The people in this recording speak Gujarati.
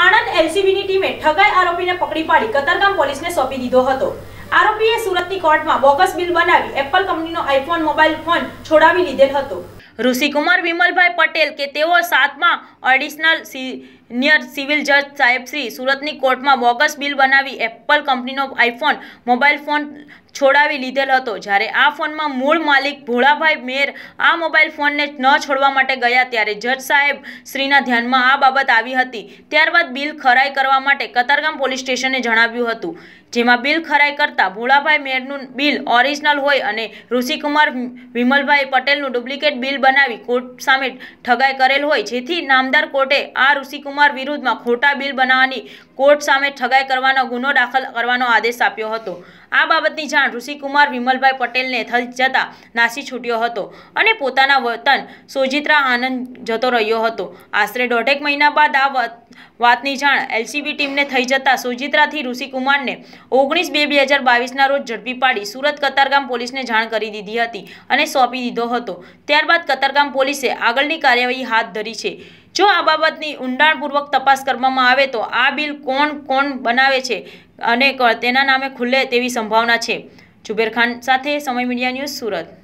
આણંદ એલસીબીની ટીમે ઠગાઈ આરોપીને પકડી પાડી કતરગામ પોલીસને સોંપી દીધો હતો આરોપીએ સુરતની કોર્ટમાં બોગસ બિલ બનાવી એપલ કંપનીનો આઈફોન મોબાઈલ ફોન છોડાવી લીધેલ હતો ઋષિકુમાર વિમલભાઈ પટેલ કે તેઓ સાતમા એડિશનલ સિનિયર સિવિલ જજ સાહેબ શ્રી સુરતની કોર્ટમાં બોગસ બિલ બનાવી એપલ કંપનીનો આઈફોન મોબાઈલ ફોન છોડાવી લીધેલ હતો જ્યારે આ ફોનમાં મૂળ માલિક ભોળાભાઈ મેર આ મોબાઈલ ફોનને ન છોડવા માટે ગયા ત્યારે જજ સાહેબ શ્રીના ધ્યાનમાં આ બાબત આવી હતી ત્યારબાદ બિલ ખરાઈ કરવા માટે કતારગામ પોલીસ સ્ટેશને જણાવ્યું હતું જેમાં બિલ ખરાઈ કરતા ભોળાભાઈ મેરનું બિલ ઓરિજિનલ હોય અને ઋષિકુમાર વિમલભાઈ પટેલનું ડુપ્લિકેટ બિલ બનાવી કોર્ટ સામે ઠગાઈ કરેલ હોય જેથી નામદાર કોર્ટે આ ઋષિકુમાર વિરુદ્ધમાં ખોટા બિલ બનાવવાની કોર્ટ સામે ઠગાઈ કરવાનો ગુનો દાખલ કરવાનો આદેશ આપ્યો હતો આ બાબતની જાણ ઋષિકુમાર વિમલભાઈ પટેલને થઈ જતા નાસી છૂટ્યો હતો અને પોતાના વતન સોજિત્રા આનંદ જતો રહ્યો હતો આશરે દોઢેક મહિના બાદ આ વાતની જાણ એલસીબી ટીમને થઈ જતા સુજિત્રાથી ઋષિકુમારને ઓગણીસ બે બે હજાર બાવીસના રોજ ઝડપી પાડી સુરત કતારગામ પોલીસને જાણ કરી દીધી હતી અને સોંપી દીધો હતો ત્યારબાદ કતારગામ પોલીસે આગળની કાર્યવાહી હાથ ધરી છે જો આ બાબતની ઊંડાણપૂર્વક તપાસ કરવામાં આવે તો આ બિલ કોણ કોણ બનાવે છે અને તેના નામે ખુલ્લે તેવી સંભાવના છે જુબેર ખાન સાથે સમય મીડિયા ન્યૂઝ સુરત